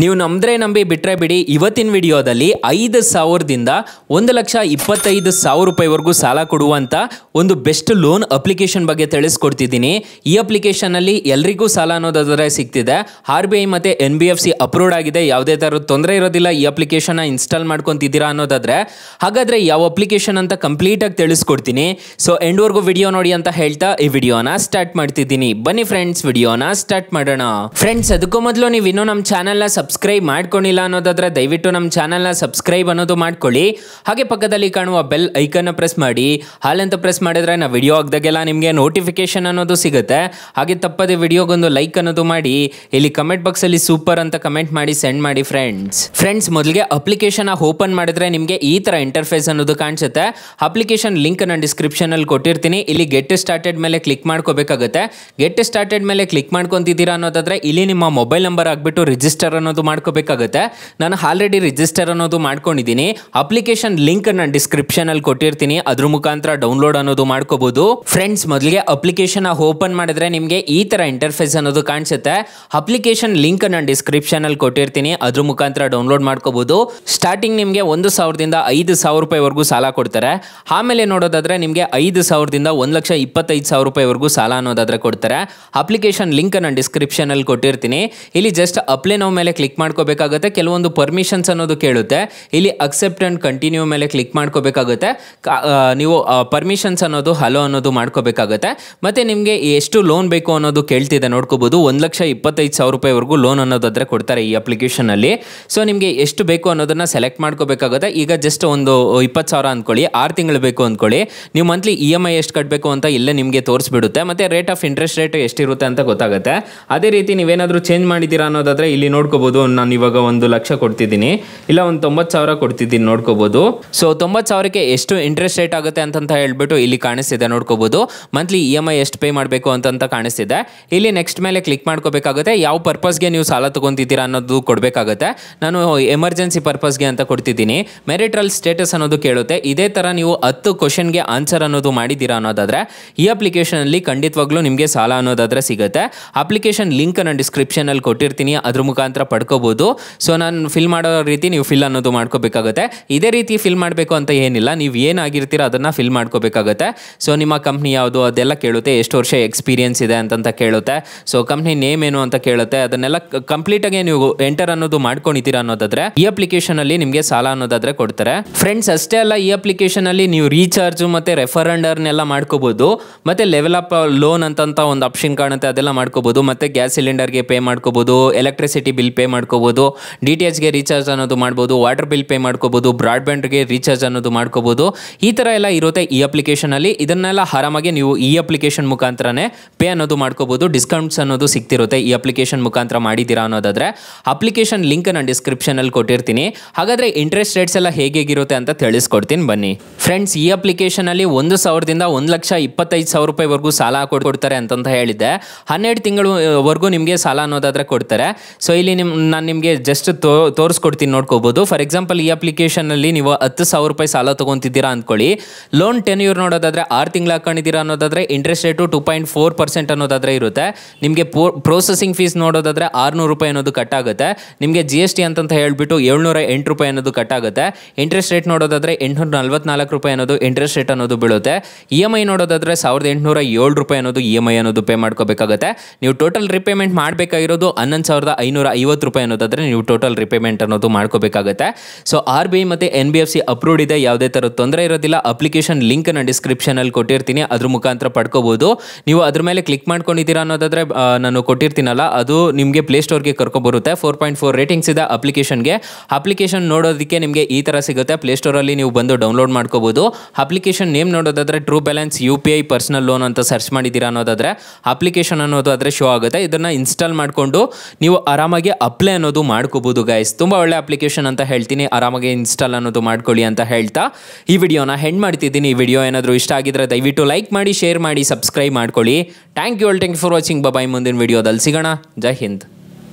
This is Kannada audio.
ನೀವು ನಂಬ್ರೆ ನಂಬಿ ಬಿಟ್ಟರೆ ಬಿಡಿ ಇವತ್ತಿನ ವಿಡಿಯೋದಲ್ಲಿ ಐದು ಸಾವಿರದಿಂದ ಒಂದು ಲಕ್ಷ ಇಪ್ಪತ್ತೈದು ಸಾವಿರ ರೂಪಾಯಿವರೆಗೂ ಸಾಲ ಕೊಡುವಂಥ ಒಂದು ಬೆಸ್ಟ್ ಲೋನ್ ಅಪ್ಲಿಕೇಶನ್ ಬಗ್ಗೆ ತಿಳಿಸ್ಕೊಡ್ತಿದ್ದೀನಿ ಈ ಅಪ್ಲಿಕೇಶನಲ್ಲಿ ಎಲ್ರಿಗೂ ಸಾಲ ಅನ್ನೋದಾದರೆ ಸಿಗ್ತಿದೆ ಆರ್ ಬಿ ಐ ಮತ್ತು N B F C approved ಆಗಿದೆ ಯಾವುದೇ ಥರದ ತೊಂದರೆ ಇರೋದಿಲ್ಲ ಈ ಅಪ್ಲಿಕೇಶನ್ನ ಇನ್ಸ್ಟಾಲ್ ಮಾಡ್ಕೊತಿದ್ದೀರಾ ಅನ್ನೋದಾದರೆ ಹಾಗಾದರೆ ಯಾವ ಅಪ್ಲಿಕೇಶನ್ ಅಂತ ಕಂಪ್ಲೀಟಾಗಿ ತಿಳಿಸ್ಕೊಡ್ತೀನಿ ಸೊ ಎಂಡ್ವರೆಗೂ ವಿಡಿಯೋ ನೋಡಿ ಅಂತ ಹೇಳ್ತಾ ಈ ವಿಡಿಯೋನ ಸ್ಟಾರ್ಟ್ ಮಾಡ್ತಿದ್ದೀನಿ ಬನ್ನಿ ಫ್ರೆಂಡ್ಸ್ ವಿಡಿಯೋನ ಸ್ಟಾರ್ಟ್ ಮಾಡೋಣ ಫ್ರೆಂಡ್ಸ್ ಅದಕ್ಕೂ ಮೊದಲು ನೀವು ಇನ್ನೂ ನಮ್ಮ ಚಾನಲ್ನ ಸಬ್ ಸಬ್ಸ್ಕ್ರೈಬ್ ಮಾಡ್ಕೊಂಡಿಲ್ಲ ಅನ್ನೋದಾದರೆ ದಯವಿಟ್ಟು ನಮ್ಮ ಚಾನಲ್ನ ಸಬ್ಸ್ಕ್ರೈಬ್ ಅನ್ನೋದು ಮಾಡ್ಕೊಳ್ಳಿ ಹಾಗೆ ಪಕ್ಕದಲ್ಲಿ ಕಾಣುವ ಬೆಲ್ ಐಕನ್ನ ಪ್ರೆಸ್ ಮಾಡಿ ಹಾಲಂತ ಪ್ರೆಸ್ ಮಾಡಿದ್ರೆ ನಾವು ವಿಡಿಯೋ ಆಗದಾಗೆಲ್ಲ ನಿಮಗೆ ನೋಟಿಫಿಕೇಶನ್ ಅನ್ನೋದು ಸಿಗುತ್ತೆ ಹಾಗೆ ತಪ್ಪದೆ ವಿಡಿಯೋಗೊಂದು ಲೈಕ್ ಅನ್ನೋದು ಮಾಡಿ ಇಲ್ಲಿ ಕಮೆಂಟ್ ಬಾಕ್ಸಲ್ಲಿ ಸೂಪರ್ ಅಂತ ಕಮೆಂಟ್ ಮಾಡಿ ಸೆಂಡ್ ಮಾಡಿ ಫ್ರೆಂಡ್ಸ್ ಫ್ರೆಂಡ್ಸ್ ಮೊದಲಿಗೆ ಅಪ್ಲಿಕೇಶನ್ ಓಪನ್ ಮಾಡಿದ್ರೆ ನಿಮಗೆ ಈ ಥರ ಇಂಟರ್ಫೇಸ್ ಅನ್ನೋದು ಕಾಣಿಸುತ್ತೆ ಅಪ್ಲಿಕೇಶನ್ ಲಿಂಕ್ ನಾನು ಅಲ್ಲಿ ಕೊಟ್ಟಿರ್ತೀನಿ ಇಲ್ಲಿ ಗೆಟ್ ಸ್ಟಾರ್ಟೆಡ್ ಮೇಲೆ ಕ್ಲಿಕ್ ಮಾಡ್ಕೋಬೇಕಾಗುತ್ತೆ ಗೆಟ್ ಸ್ಟಾರ್ಟೆಡ್ ಮೇಲೆ ಕ್ಲಿಕ್ ಮಾಡ್ಕೊತಿದ್ದೀರಾ ಅನ್ನೋದಾದ್ರೆ ಇಲ್ಲಿ ನಿಮ್ಮ ಮೊಬೈಲ್ ನಂಬರ್ ಆಗಿಬಿಟ್ಟು ರಿಜಿಸ್ಟರ್ ಅನ್ನೋದು ಅನ್ನೋದು ಮಾಡ್ಕೋಬೇಕಾಗುತ್ತೆ ನಾನು ಆಲ್ರೆಡಿ ರಿಜಿಸ್ಟರ್ ಅನ್ನೋದು ಮಾಡ್ಕೊಂಡಿದ್ದೀನಿ ಅಪ್ಲಿಕೇಶನ್ ಲಿಂಕ್ ನಾನು ಅಲ್ಲಿ ಕೊಟ್ಟಿರ್ತೀನಿ ಅದ್ರ ಮುಖಾಂತರ ಡೌನ್ಲೋಡ್ ಅನ್ನೋದು ಮಾಡ್ಕೋಬಹುದು ಫ್ರೆಂಡ್ಸ್ ಮೊದಲಿಗೆ ಅಪ್ಲಿಕೇಶನ್ ಓಪನ್ ಮಾಡಿದ್ರೆ ನಿಮಗೆ ಈ ತರ ಇಂಟರ್ಫೇಸ್ ಅನ್ನೋದು ಕಾಣಿಸುತ್ತೆ ಅಪ್ಲಿಕೇಶನ್ ಲಿಂಕ್ ನಾನು ಅಲ್ಲಿ ಕೊಟ್ಟಿರ್ತೀನಿ ಅದ್ರ ಮುಖಾಂತರ ಡೌನ್ಲೋಡ್ ಮಾಡ್ಕೋಬಹುದು ಸ್ಟಾರ್ಟಿಂಗ್ ನಿಮಗೆ ಒಂದು ಸಾವಿರದಿಂದ ಐದು ಸಾವಿರ ರೂಪಾಯಿವರೆಗೂ ಸಾಲ ಕೊಡ್ತಾರೆ ಆಮೇಲೆ ನೋಡೋದಾದ್ರೆ ನಿಮಗೆ ಐದು ಸಾವಿರದಿಂದ ಒಂದು ಲಕ್ಷ ಇಪ್ಪತ್ತೈದು ಸಾವಿರ ರೂಪಾಯಿವರೆಗೂ ಸಾಲ ಅನ್ನೋದಾದ್ರೆ ಕೊಡ್ತಾರೆ ಅಪ್ಲಿಕೇಶನ್ ಲಿಂಕ್ ನಾನು ಅಲ್ಲಿ ಕೊಟ್ಟಿರ್ತೀನಿ ಇಲ್ಲಿ ಜಸ್ಟ್ ಅಪ್ಲೈ ನಾವು ಮೇಲೆ ಕ್ಲಿಕ್ ಮಾಡ್ಕೋಬೇಕಾಗುತ್ತೆ ಕೆಲವೊಂದು ಪರ್ಮಿಷನ್ಸ್ ಅನ್ನೋದು ಕೇಳುತ್ತೆ ಇಲ್ಲಿ ಅಕ್ಸೆಪ್ಟ್ ಆ್ಯಂಡ್ ಕಂಟಿನ್ಯೂ ಮೇಲೆ ಕ್ಲಿಕ್ ಮಾಡ್ಕೋಬೇಕಾಗುತ್ತೆ ನೀವು ಪರ್ಮಿಷನ್ಸ್ ಅನ್ನೋದು ಹಲೋ ಅನ್ನೋದು ಮಾಡ್ಕೋಬೇಕಾಗುತ್ತೆ ಮತ್ತು ನಿಮಗೆ ಎಷ್ಟು ಲೋನ್ ಬೇಕು ಅನ್ನೋದು ಕೇಳ್ತಿದೆ ನೋಡ್ಕೋಬೋದು ಒಂದು ಲಕ್ಷ ಇಪ್ಪತ್ತೈದು ಸಾವಿರ ರೂಪಾಯಿವರೆಗೂ ಲೋನ್ ಅನ್ನೋದಾದರೆ ಕೊಡ್ತಾರೆ ಈ ಅಪ್ಲಿಕೇಶನಲ್ಲಿ ಸೊ ನಿಮಗೆ ಎಷ್ಟು ಬೇಕು ಅನ್ನೋದನ್ನು ಸೆಲೆಕ್ಟ್ ಮಾಡ್ಕೋಬೇಕಾಗುತ್ತೆ ಈಗ ಜಸ್ಟ್ ಒಂದು ಇಪ್ಪತ್ತು ಸಾವಿರ ಅಂದ್ಕೊಳ್ಳಿ ಆರು ತಿಂಗಳು ಬೇಕು ಅಂದ್ಕೊಳ್ಳಿ ನೀವು monthly E e M I ಎಷ್ಟು ಕಟ್ಟಬೇಕು ಅಂತ ಇಲ್ಲೇ ನಿಮಗೆ ತೋರಿಸ್ಬಿಡುತ್ತೆ ಮತ್ತು ರೇಟ್ ಆಫ್ ಇಂಟ್ರೆಸ್ಟ್ ರೇಟ್ ಎಷ್ಟಿರುತ್ತೆ ಅಂತ ಗೊತ್ತಾಗುತ್ತೆ ಅದೇ ರೀತಿ ನೀವೇನಾದರೂ ಚೇಂಜ್ ಮಾಡಿದ್ದೀರಾ ಅನ್ನೋದಾದರೆ ಇಲ್ಲಿ ನೋಡ್ಕೋಬೋದು ನಾನು ಇವಾಗ ಒಂದು ಲಕ್ಷ ಕೊಡ್ತಿದ್ದೀನಿ ಇಲ್ಲ ಒಂದು ತೊಂಬತ್ತು ಸಾವಿರ ಕೊಡ್ತಿದ್ದೀನಿ ನೋಡ್ಕೋಬೋದು ಸೊ ತೊಂಬತ್ತು ಸಾವಿರಕ್ಕೆ ಎಷ್ಟು ಇಂಟ್ರೆಸ್ಟ್ ರೇಟ್ ಆಗುತ್ತೆ ಅಂತಂತ ಹೇಳ್ಬಿಟ್ಟು ಇಲ್ಲಿ ಕಾಣಿಸ್ತಿದೆ ನೋಡ್ಕೋಬೋದು monthly E e M I ಎಷ್ಟು ಪೇ ಮಾಡಬೇಕು ಅಂತಂತ ಕಾಣಿಸ್ತಿದೆ ಇಲ್ಲಿ ನೆಕ್ಸ್ಟ್ ಮೇಲೆ ಕ್ಲಿಕ್ ಮಾಡ್ಕೋಬೇಕಾಗುತ್ತೆ ಯಾವ ಪರ್ಪಸ್ಗೆ ನೀವು ಸಾಲ ತೊಗೊತಿದ್ದೀರಾ ಅನ್ನೋದು ಕೊಡಬೇಕಾಗುತ್ತೆ ನಾನು ಎಮರ್ಜೆನ್ಸಿ ಪರ್ಪಸ್ಗೆ ಅಂತ ಕೊಡ್ತಿದ್ದೀನಿ ಮೆರಿಟ್ರಲ್ ಸ್ಟೇಟಸ್ ಅನ್ನೋದು ಕೇಳುತ್ತೆ ಇದೇ ತರ ನೀವು ಹತ್ತು ಕ್ವಶನ್ಗೆ ಆನ್ಸರ್ ಅನ್ನೋದು ಮಾಡಿದ್ದೀರಾ ಅನ್ನೋದಾದ್ರೆ ಈ ಅಪ್ಲಿಕೇಶನ್ ಅಲ್ಲಿ ಖಂಡಿತವಾಗ್ಲೂ ನಿಮಗೆ ಸಾಲ ಅನ್ನೋದಾದ್ರೆ ಸಿಗುತ್ತೆ ಅಪ್ಲಿಕೇಶನ್ ಲಿಂಕ್ ನಾನು ಅಲ್ಲಿ ಕೊಟ್ಟಿರ್ತೀನಿ ಅದ್ರ ಮುಖಾಂತರ ಮಾಡ್ಕೋಬೋದು ಸೊ ನಾನು ಫಿಲ್ ಮಾಡೋ ರೀತಿ ನೀವು ಫಿಲ್ ಅನ್ನೋದು ಮಾಡ್ಕೋಬೇಕಾಗುತ್ತೆ ಇದೇ ರೀತಿ ಫಿಲ್ ಮಾಡಬೇಕು ಅಂತ ಏನಿಲ್ಲ ನೀವು ಏನಾಗಿರ್ತೀರ ಅದನ್ನ ಫಿಲ್ ಮಾಡ್ಕೋಬೇಕಾಗುತ್ತೆ ಸೊ ನಿಮ್ಮ ಕಂಪ್ನಿ ಯಾವುದು ಅದೆಲ್ಲ ಕೇಳುತ್ತೆ ಎಷ್ಟು ವರ್ಷ ಎಕ್ಸ್ಪೀರಿಯನ್ಸ್ ಇದೆ ಅಂತ ಕೇಳುತ್ತೆ ಸೊ ಕಂಪ್ನಿ ನೇಮ್ ಏನು ಅಂತ ಕೇಳುತ್ತೆ ಅದನ್ನೆಲ್ಲ ಕಂಪ್ಲೀಟಾಗಿ ನೀವು ಎಂಟರ್ ಅನ್ನೋದು ಮಾಡ್ಕೊಂಡಿದ್ದೀರಾ ಅನ್ನೋದಾದ್ರೆ ಈ ಅಪ್ಲಿಕೇಶನ್ ಅಲ್ಲಿ ನಿಮಗೆ ಸಾಲ ಅನ್ನೋದಾದ್ರೆ ಕೊಡ್ತಾರೆ ಫ್ರೆಂಡ್ಸ್ ಅಷ್ಟೇ ಅಲ್ಲ ಈ ಅಪ್ಲಿಕೇಶನಲ್ಲಿ ನೀವು ರೀಚಾರ್ಜ್ ಮತ್ತು ರೆಫರಂಡರ್ನೆಲ್ಲ ಮಾಡ್ಕೋಬಹುದು ಮತ್ತೆ ಲೆವೆಲ್ ಅಪ್ ಲೋನ್ ಅಂತಂತ ಒಂದು ಆಪ್ಷನ್ ಕಾಣುತ್ತೆ ಅದೆಲ್ಲ ಮಾಡ್ಕೋಬೋದು ಮತ್ತೆ ಗ್ಯಾಸ್ ಸಿಲಿಂಡರ್ಗೆ ಪೇ ಮಾಡ್ಕೋಬೋದು ಎಲೆಕ್ಟ್ರಿಸಿಟಿ ಬಿಲ್ ಪೇ ಪೇ ಮಾಡ್ಕೋಬೋದು ಡಿ ಟಿ ಎಚ್ಗೆ ರೀಚಾರ್ಜ್ ಅನ್ನೋದು ಮಾಡ್ಬೋದು ವಾಟರ್ ಬಿಲ್ ಪೇ ಮಾಡ್ಕೋಬೋದು ಬ್ರಾಡ್ಬ್ಯಾಂಡ್ಗೆ ರೀಚಾರ್ಜ್ ಅನ್ನೋದು ಮಾಡ್ಕೋಬೋದು ಈ ಥರ ಎಲ್ಲ ಇರುತ್ತೆ ಈ ಅಪ್ಲಿಕೇಶನಲ್ಲಿ ಇದನ್ನೆಲ್ಲ ಆರಾಮಾಗಿ ನೀವು ಈ ಅಪ್ಲಿಕೇಶನ್ ಮುಖಾಂತರನೇ ಪೇ ಅನ್ನೋದು ಮಾಡ್ಕೋಬೋದು ಡಿಸ್ಕೌಂಟ್ಸ್ ಅನ್ನೋದು ಸಿಗ್ತಿರುತ್ತೆ ಈ ಅಪ್ಲಿಕೇಶನ್ ಮುಖಾಂತರ ಮಾಡಿದ್ದೀರಾ ಅನ್ನೋದಾದರೆ ಅಪ್ಲಿಕೇಶನ್ ಲಿಂಕ್ ನಾನು ಡಿಸ್ಕ್ರಿಪ್ಷನಲ್ಲಿ ಕೊಟ್ಟಿರ್ತೀನಿ ಹಾಗಾದರೆ ಇಂಟ್ರೆಸ್ಟ್ ರೇಟ್ಸ್ ಎಲ್ಲ ಹೇಗಿರುತ್ತೆ ಅಂತ ತಿಳಿಸ್ಕೊಡ್ತೀನಿ ಬನ್ನಿ ಫ್ರೆಂಡ್ಸ್ ಈ ಅಪ್ಲಿಕೇಶನಲ್ಲಿ ಒಂದು ಸಾವಿರದಿಂದ ಒಂದು ಲಕ್ಷ ಇಪ್ಪತ್ತೈದು ಸಾವಿರ ರೂಪಾಯಿವರೆಗೂ ಸಾಲ ಕೊಡ್ಕೊಡ್ತಾರೆ ಅಂತಂತ ಹೇಳಿದ್ದೆ ಹನ್ನೆರಡು ತಿಂಗಳವರೆಗೂ ನಿಮಗೆ ಸಾಲ ಅನ್ನೋದಾದರೆ ಕೊಡ್ತಾರೆ ಸೊ ಇಲ್ಲಿ ನಿಮ್ಮ ನಾನು ನಿಮಗೆ ಜಸ್ಟ್ ತೋ ತೋರಿಸ್ಕೊಡ್ತೀನಿ ನೋಡ್ಕೋಬೋದು ಫಾರ್ ಎಕ್ಸಾಂಪಲ್ ಈ ಅಪ್ಲಿಕೇಶನಲ್ಲಿ ನೀವು ಹತ್ತು ಸಾವಿರ ರೂಪಾಯಿ ಸಾಲ ತೊಗೊತಿದ್ದೀರಾ ಅಂದ್ಕೊಳ್ಳಿ ಲೋನ್ ಟೆನ್ ಇಯರ್ ನೋಡೋದಾದರೆ ಆರು ತಿಂಗಳು ಹಾಕೊಂಡಿದ್ದೀರಾ ಅನ್ನೋದಾದರೆ interest rate two point four percent ಅನ್ನೋದಾದರೆ ಇರುತ್ತೆ ನಿಮಗೆ ಪ್ರೊಸೆಸಿಂಗ್ ಫೀಸ್ ನೋಡೋದಾದರೆ ಆರುನೂರು ರೂಪಾಯಿ ಅನ್ನೋದು ಕಟ್ಟಾಗುತ್ತೆ ನಿಮಗೆ ಜಿ ಎಸ್ ಟಿ ಅಂತ ಹೇಳಿಬಿಟ್ಟು ಏಳ್ನೂರ ಎಂಟು ರೂಪಾಯಿ ಅನ್ನೋದು ಕಟ್ಟಾಗುತ್ತೆ ಇಂಟ್ರೆಸ್ಟ್ ರೇಟ್ ನೋಡೋದಾದರೆ ಎಂಟುನೂರ ನಲ್ವತ್ನಾಲ್ಕು ರೂಪಾಯಿ ಅನ್ನೋದು ಇಂಟ್ರೆಸ್ಟ್ ರೇಟ್ ಅನ್ನೋದು ಬೀಳುತ್ತೆ ಇ e ಎಮ್ ಐ ನೋಡೋದಾದರೆ ಸಾವಿರದ ಎಂಟುನೂರ ಏಳು ರೂಪಾಯಿ ಅನ್ನೋದು ಇ ಎಮ್ ಐ ಅನ್ನೋದು ಪೇ ಮಾಡ್ಕೋಬೇಕಾಗುತ್ತೆ ನೀವು ಟೋಟಲ್ ರಿಪೇಮೆಂಟ್ ಮಾಡಬೇಕಾಗಿರೋದು ಹನ್ನೊಂದು ಸಾವಿರದ ಐನೂರ ಐವತ್ತು ರೂಪಾಯಿ ಅನ್ನೋದಾದರೆ ನೀವು ಟೋಟಲ್ ರಿಪೇಮೆಂಟ್ ಅನ್ನೋದು ಮಾಡ್ಕೋಬೇಕಾಗುತ್ತೆ ಸೊ ಆರ್ ಬಿ ಐ ಮತ್ತು N B F C approved ಇದೆ ಯಾವುದೇ ಥರದ ತೊಂದರೆ ಇರೋದಿಲ್ಲ ಅಪ್ಲಿಕೇಶನ್ ಲಿಂಕ್ ನಾನು ಡಿಸ್ಕ್ರಿಪ್ಷನಲ್ಲಿ ಕೊಟ್ಟಿರ್ತೀನಿ ಅದ್ರ ಮುಖಾಂತರ ಪಡ್ಕೋಬೋದು ನೀವು ಅದ್ರ ಮೇಲೆ ಕ್ಲಿಕ್ ಮಾಡ್ಕೊಂಡಿದ್ದೀರಾ ಅನ್ನೋದಾದರೆ ನಾನು ಕೊಟ್ಟಿರ್ತೀನಲ್ಲ ಅದು ನಿಮಗೆ ಪ್ಲೇಸ್ಟೋರ್ಗೆ ಕರ್ಕೊಬರುತ್ತೆ ಫೋರ್ ಪಾಯಿಂಟ್ ಫೋರ್ ರೇಟಿಂಗ್ಸ್ ಇದೆ ಅಪ್ಲಿಕೇಶನ್ಗೆ ಅಪ್ಲಿಕೇಶನ್ ನೋಡೋದಕ್ಕೆ ನಿಮಗೆ ಈ ಥರ ಸಿಗುತ್ತೆ ಪ್ಲೇಸ್ಟೋರಲ್ಲಿ ನೀವು ಬಂದು ಡೌನ್ಲೋಡ್ ಮಾಡ್ಕೋಬೋದು ಅಪ್ಲಿಕೇಶನ್ ನೇಮ್ ನೋಡೋದಾದರೆ true balance U P I personal loan ಅಂತ ಸರ್ಚ್ ಮಾಡಿದ್ದೀರಾ ಅನ್ನೋದಾದರೆ ಅಪ್ಲಿಕೇಶನ್ ಅನ್ನೋದು ಶೋ ಆಗುತ್ತೆ ಇದನ್ನು ಇನ್ಸ್ಟಾಲ್ ಮಾಡಿಕೊಂಡು ನೀವು ಆರಾಮಾಗಿ ಅಪ್ ಅಪ್ಲೈ ಅನ್ನೋದು ಮಾಡ್ಕೋಬೋದು ಗೈಸ್ ತುಂಬ ಒಳ್ಳೆ ಅಪ್ಲಿಕೇಶನ್ ಅಂತ ಹೇಳ್ತೀನಿ ಆರಾಮಾಗಿ ಇನ್ಸ್ಟಾಲ್ ಅನ್ನೋದು ಮಾಡ್ಕೊಳ್ಳಿ ಅಂತ ಹೇಳ್ತಾ ಈ ವಿಡಿಯೋನ ಹೆಂಡ್ ಮಾಡ್ತಿದ್ದೀನಿ ಈ ವಿಡಿಯೋ ಏನಾದರೂ ಇಷ್ಟ ಆಗಿದ್ರೆ ದಯವಿಟ್ಟು ಲೈಕ್ ಮಾಡಿ ಶೇರ್ ಮಾಡಿ ಸಬ್ಸ್ಕ್ರೈಬ್ ಮಾಡ್ಕೊಳ್ಳಿ thank you all thank for watching bye ಮುಂದಿನ ವಿಡಿಯೋದಲ್ಲಿ ಸಿಗೋಣ ಜೈ ಹಿಂದ್